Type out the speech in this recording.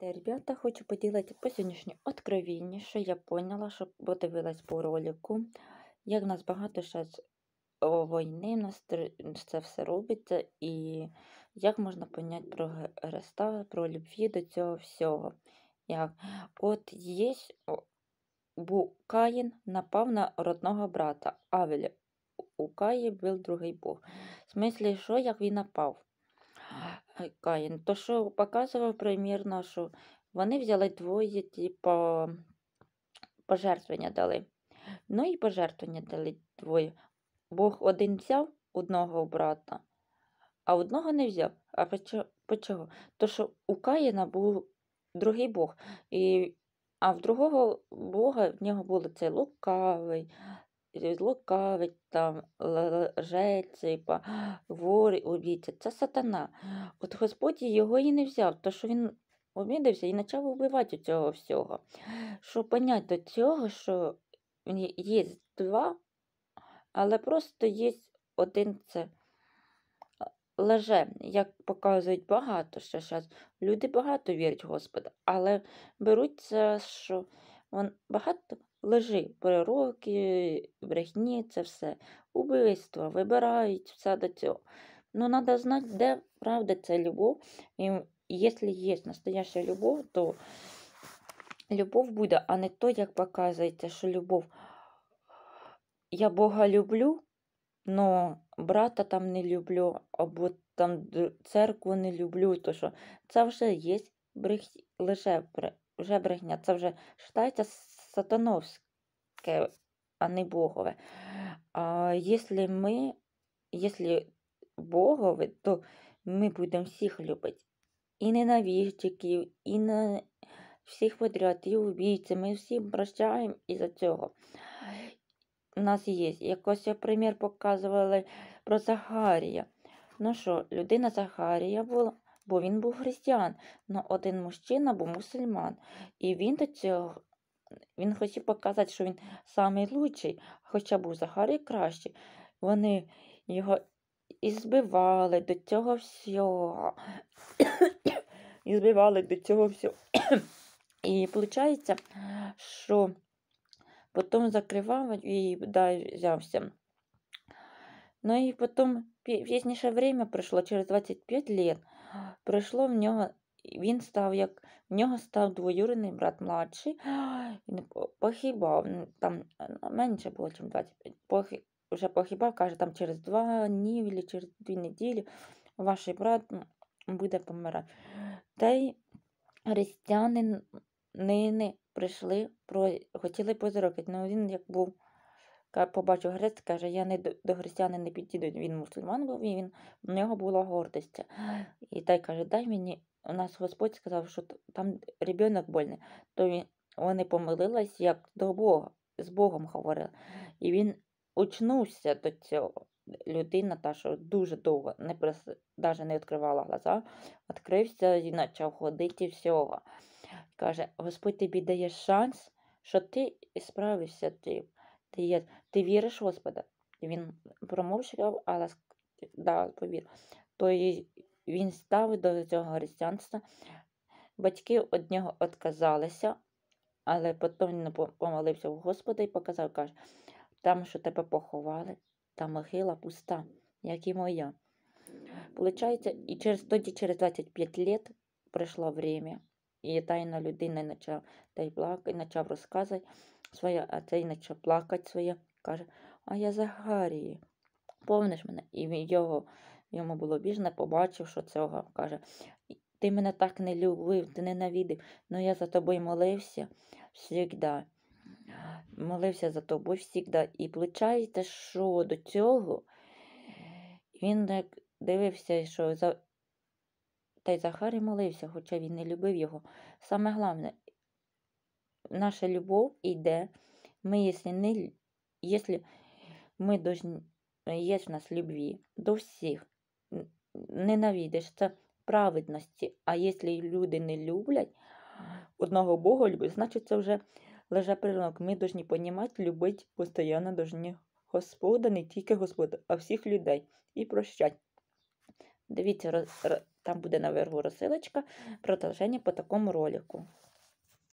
Да, ребята, хочу поделать по сьогоднішнє откровіння, що я поняла, що подивилась по ролику. Як в нас багато зараз війни, в нас це все робиться, і як можна поняти про Христа, про любві до цього всього. Як? От є бо Каїн напав на родного брата Авеля. У Каї був другий Бог. В смислі, що як він напав? Каїн. То, що показував примір нашу. вони взяли двоє, типу, пожертвування дали. Ну і пожертвування дали двоє. Бог один взяв одного брата, а одного не взяв. А по чого? То, що у Каїна був другий Бог, і, а в другого Бога в нього був цей лукавий, лукавить, там, лжеципа, говорить, обіця. Це сатана. От Господь його і не взяв, тому що він обідався і почав вбивати цього всього. Щоб поняти до цього, що є два, але просто є один це. Леже, як показують багато ще зараз. Люди багато вірять в Господа, але беруть це, що він багато лежи, пророки, брехні, це все. убивство, вибирають все до цього. Ну, треба знати, де правда ця любов. І якщо є настояща любов, то любов буде, а не то, як показується, що любов. Я Бога люблю, але брата там не люблю, або там церкву не люблю, то що це вже є брех... лише брехня, це вже вважається Сатановське, а не Богове. А якщо мы, если богове, то ми будемо всіх любити. І ненавіжчиків, і на всіх подряд, і убійців. Ми всі прощаємо із-за цього. У нас є. Якось я примір показували про Захарія. Ну що, людина Захарія була, бо він був християн, але один мужчина був мусульман. І він до цього він хотів показати, що він найкращий, хоча був Захарій кращий. Вони його і збивали до цього всього. і збивали до цього всього. і виходить, що потім закривав і да, взявся. Ну і потім пізніше время пройшло, через 25 лет, пройшло в нього він став як в нього став двоюрідний брат младший, він похибав, ну, там е, менше було, ніж 25. Похи, вже похибав, каже, там через два дні чи через дві неділі ваш брат буде помирати. Та й християни нині прийшли, про, хотіли позирокити, але ну, він як був побачив Грець, каже, я не до християни не підійду, він мусульман був, і він, в нього була гордість. І той каже, дай мені, у нас Господь сказав, що там ребенок больний, то він, вони помилились, як до Бога, з Богом говорили. І він учнувся до цього. Людина, та, що дуже довго не прис... навіть не відкривала глаза, відкрився і почав ходити всього. Каже, Господь тобі дає шанс, що ти справишся тим. Ти є, ти віриш, Господа? Він промовчав, але дав повір. То він став до цього християнства. Батьки від нього відказалися, але потім він помолився в Господа і показав, каже, там, що тебе поховали, та могила пуста, як і моя. Получається, і через тоді, через 25 років прийшло время, і тайна людина почав та й плакати, почав розказувати своя, а цей наче плакать своє, каже, а я Загарії, повниш мене. І його, йому було біжно, побачив, що цього каже. Ти мене так не любив, ти ненавидив, але ну я за тобою молився завжди. Молився за тобою завжди. І виходить, що до цього він так дивився, що за... та й Захарій молився, хоча він не любив його. Саме головне, наша любовь йде. Мы, если не, если мы должны, э, есть в нас любви до всіх, ненавидиш, це праведності. А якщо люди не люблять одного Бога любить, значить це вже лежа приринок. Ми повинні розуміти, любити постійно повинні Господа, не тільки Господа, а всіх людей і прощать. Дивіться, там буде наверху розсилочка, продовження по такому ролику.